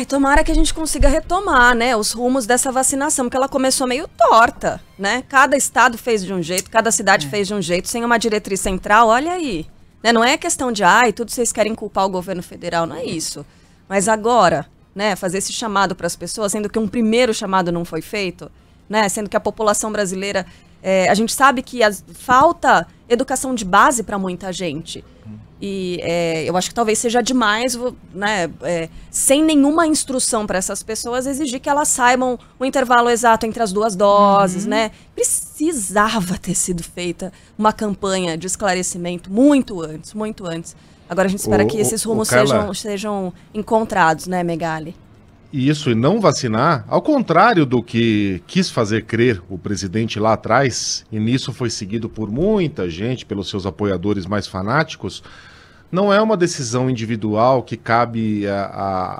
Ai, tomara que a gente consiga retomar, né, os rumos dessa vacinação, porque ela começou meio torta, né? Cada estado fez de um jeito, cada cidade é. fez de um jeito, sem uma diretriz central, olha aí. Né? Não é questão de, ai, tudo vocês querem culpar o governo federal, não é uhum. isso. Mas agora, né, fazer esse chamado para as pessoas, sendo que um primeiro chamado não foi feito, né, sendo que a população brasileira, é, a gente sabe que as, falta educação de base para muita gente. Uhum. E é, eu acho que talvez seja demais, né, é, sem nenhuma instrução para essas pessoas, exigir que elas saibam o intervalo exato entre as duas doses, uhum. né? Precisava ter sido feita uma campanha de esclarecimento muito antes, muito antes. Agora a gente espera o, que esses rumos sejam, sejam encontrados, né, Megali? Isso, e não vacinar, ao contrário do que quis fazer crer o presidente lá atrás, e nisso foi seguido por muita gente, pelos seus apoiadores mais fanáticos, não é uma decisão individual que cabe a, a,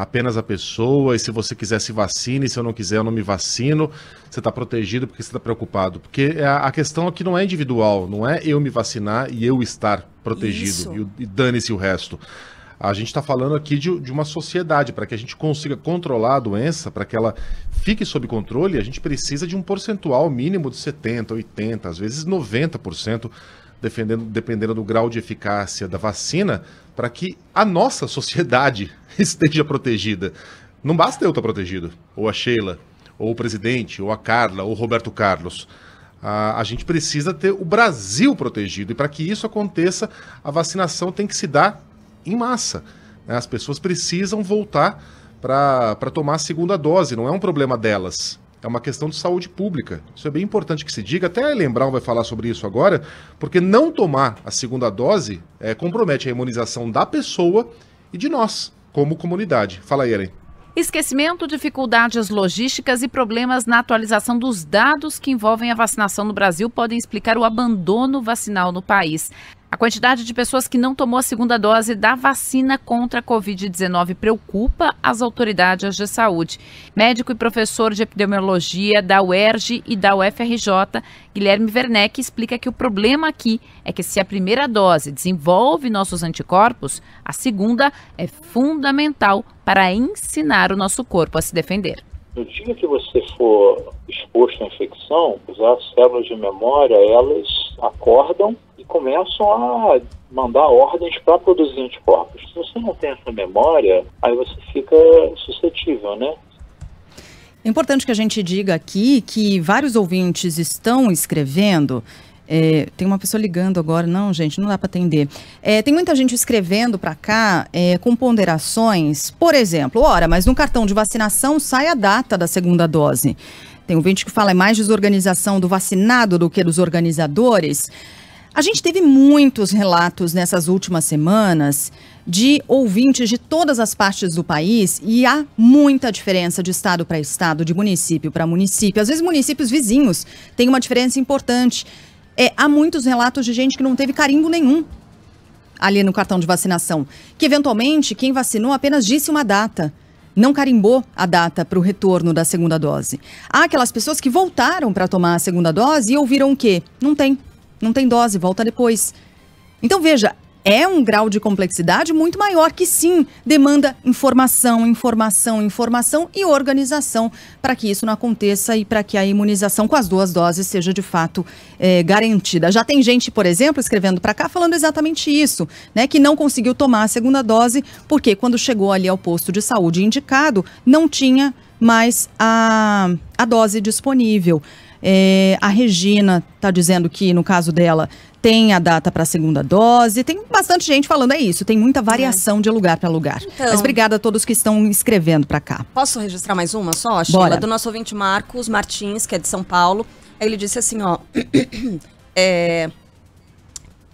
a apenas à pessoa, e se você quiser se vacine, se eu não quiser eu não me vacino, você está protegido porque você está preocupado. Porque a, é, a, questão aqui não é individual, não é eu me vacinar e eu estar protegido, e, e dane-se o resto. A gente está falando aqui de, de uma sociedade, para que a gente consiga controlar a doença, para que ela fique sob controle, a gente precisa de um percentual mínimo de 70%, 80%, às vezes 90% defendendo, dependendo do grau de eficácia da vacina, para que a nossa sociedade esteja protegida. Não basta eu estar tá protegido, ou a Sheila, ou o presidente, ou a Carla, ou o Roberto Carlos. A, a gente precisa ter o Brasil protegido. E para que isso aconteça, a vacinação tem que se dar em massa. Né? As pessoas precisam voltar para tomar a segunda dose, não é um problema delas. É uma questão de saúde pública. Isso é bem importante que se diga. Até a Lembral vai falar sobre isso agora, porque não tomar a segunda dose é, compromete a imunização da pessoa e de nós, como comunidade. Fala aí, Eren. Esquecimento, dificuldades logísticas e problemas na atualização dos dados que envolvem a vacinação no Brasil podem explicar o abandono vacinal no país quantidade de pessoas que não tomou a segunda dose da vacina contra a Covid-19 preocupa as autoridades de saúde. Médico e professor de epidemiologia da UERJ e da UFRJ, Guilherme Werneck, explica que o problema aqui é que se a primeira dose desenvolve nossos anticorpos, a segunda é fundamental para ensinar o nosso corpo a se defender. No dia que você for exposto à infecção, as células de memória, elas acordam e começam a mandar ordens para produzir anticorpos. Se você não tem essa memória, aí você fica suscetível, né? É importante que a gente diga aqui que vários ouvintes estão escrevendo é, tem uma pessoa ligando agora, não, gente, não dá para atender. É, tem muita gente escrevendo para cá é, com ponderações, por exemplo, ora, mas no cartão de vacinação sai a data da segunda dose. Tem um vídeo que fala é mais desorganização do vacinado do que dos organizadores. A gente teve muitos relatos nessas últimas semanas de ouvintes de todas as partes do país e há muita diferença de estado para estado, de município para município. Às vezes, municípios vizinhos têm uma diferença importante. É, há muitos relatos de gente que não teve carimbo nenhum ali no cartão de vacinação, que eventualmente quem vacinou apenas disse uma data não carimbou a data para o retorno da segunda dose. Há aquelas pessoas que voltaram para tomar a segunda dose e ouviram o quê? Não tem. Não tem dose, volta depois. Então veja, é um grau de complexidade muito maior que sim demanda informação, informação, informação e organização para que isso não aconteça e para que a imunização com as duas doses seja de fato é, garantida. Já tem gente, por exemplo, escrevendo para cá falando exatamente isso, né, que não conseguiu tomar a segunda dose porque quando chegou ali ao posto de saúde indicado não tinha mais a, a dose disponível. É, a Regina está dizendo que, no caso dela, tem a data para a segunda dose. Tem bastante gente falando, é isso. Tem muita variação é. de lugar para lugar. Então, Mas obrigada a todos que estão escrevendo para cá. Posso registrar mais uma só, Sheila? Bora. Do nosso ouvinte Marcos Martins, que é de São Paulo. Ele disse assim, ó... é...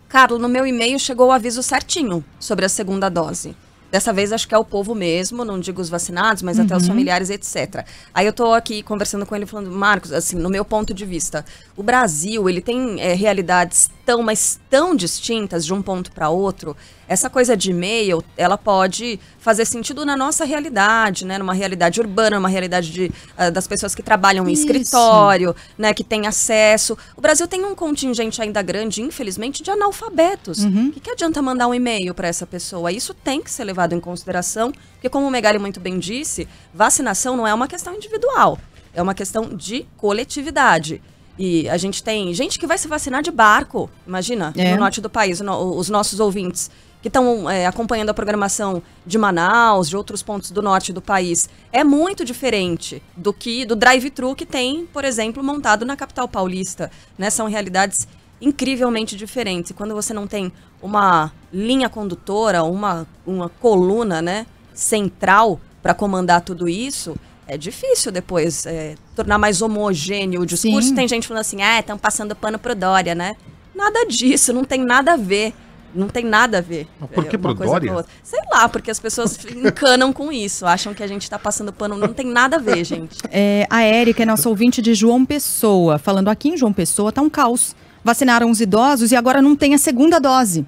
Carlos, no meu e-mail chegou o aviso certinho sobre a segunda dose. Dessa vez acho que é o povo mesmo, não digo os vacinados, mas uhum. até os uhum. familiares, etc. Aí eu tô aqui conversando com ele falando, Marcos, assim, no meu ponto de vista, o Brasil, ele tem é, realidades tão, mas tão distintas de um ponto para outro. Essa coisa de e-mail, ela pode fazer sentido na nossa realidade, né? Numa realidade urbana, uma realidade de, uh, das pessoas que trabalham em Isso. escritório, né? Que tem acesso. O Brasil tem um contingente ainda grande, infelizmente, de analfabetos. Uhum. O que, que adianta mandar um e-mail para essa pessoa? Isso tem que ser levado em consideração, porque como o Megali muito bem disse, vacinação não é uma questão individual, é uma questão de coletividade. E a gente tem gente que vai se vacinar de barco, imagina, é. no norte do país, no, os nossos ouvintes que estão é, acompanhando a programação de Manaus, de outros pontos do norte do país, é muito diferente do que do drive-thru que tem, por exemplo, montado na capital paulista. Né? São realidades incrivelmente diferentes. E quando você não tem uma linha condutora, uma, uma coluna né, central para comandar tudo isso, é difícil depois é, tornar mais homogêneo o discurso. Sim. Tem gente falando assim, ah, estão passando pano pro Dória, né? Nada disso, não tem nada a ver. Não tem nada a ver. Mas por é que é, pro Dória? Sei lá, porque as pessoas encanam com isso, acham que a gente está passando pano. Não tem nada a ver, gente. É, a Érica é nossa ouvinte de João Pessoa, falando aqui em João Pessoa tá um caos vacinaram os idosos e agora não tem a segunda dose.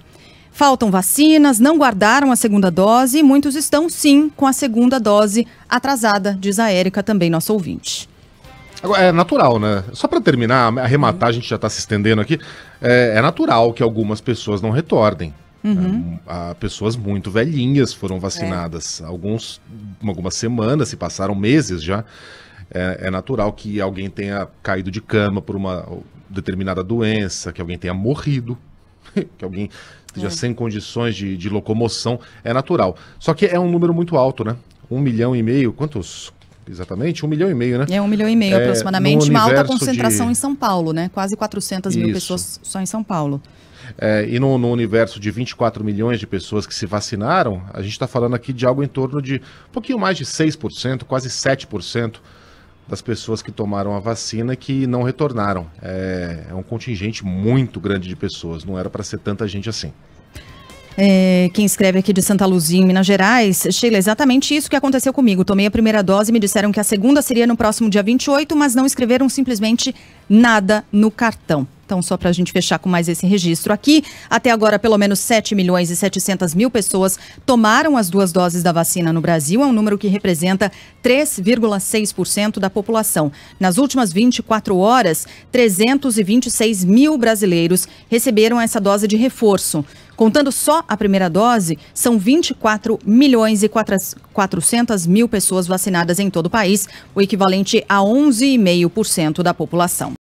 Faltam vacinas, não guardaram a segunda dose e muitos estão, sim, com a segunda dose atrasada, diz a Érica, também nossa ouvinte. é natural, né? Só para terminar, arrematar, a gente já está se estendendo aqui. É, é, natural que algumas pessoas não retornem. Uhum. É, pessoas muito velhinhas foram é. vacinadas. É. Alguns, algumas semanas se passaram, meses já. É, é, natural que alguém tenha caído de cama por uma determinada doença, que alguém tenha morrido, que alguém esteja é. sem condições de, de locomoção, é natural. Só que é um número muito alto, né? Um milhão e meio, quantos exatamente, um milhão e meio, né? É um milhão e meio é, aproximadamente, uma alta concentração de... em São Paulo, né? Quase 400 mil Isso. pessoas só em São Paulo. É, e no, no, universo de 24 milhões de pessoas que se vacinaram, a gente está falando aqui de algo em torno de um pouquinho mais de 6%, quase 7% das pessoas que tomaram a vacina que não retornaram. É, é um contingente muito grande de pessoas, não era para ser tanta gente assim. É, quem escreve aqui de Santa Luzia, em Minas Gerais, Sheila, exatamente isso que aconteceu comigo. Tomei a primeira dose e me disseram que a segunda seria no próximo dia 28, mas não escreveram simplesmente nada no cartão. Então, só para a gente fechar com mais esse registro aqui, até agora, pelo menos 7 milhões e 700 mil pessoas tomaram as duas doses da vacina no Brasil. É um número que representa 3,6% da população. Nas últimas 24 horas, 326 mil brasileiros receberam essa dose de reforço. Contando só a primeira dose, são 24 milhões e 400 mil pessoas vacinadas em todo o país, o equivalente a 11,5% da população.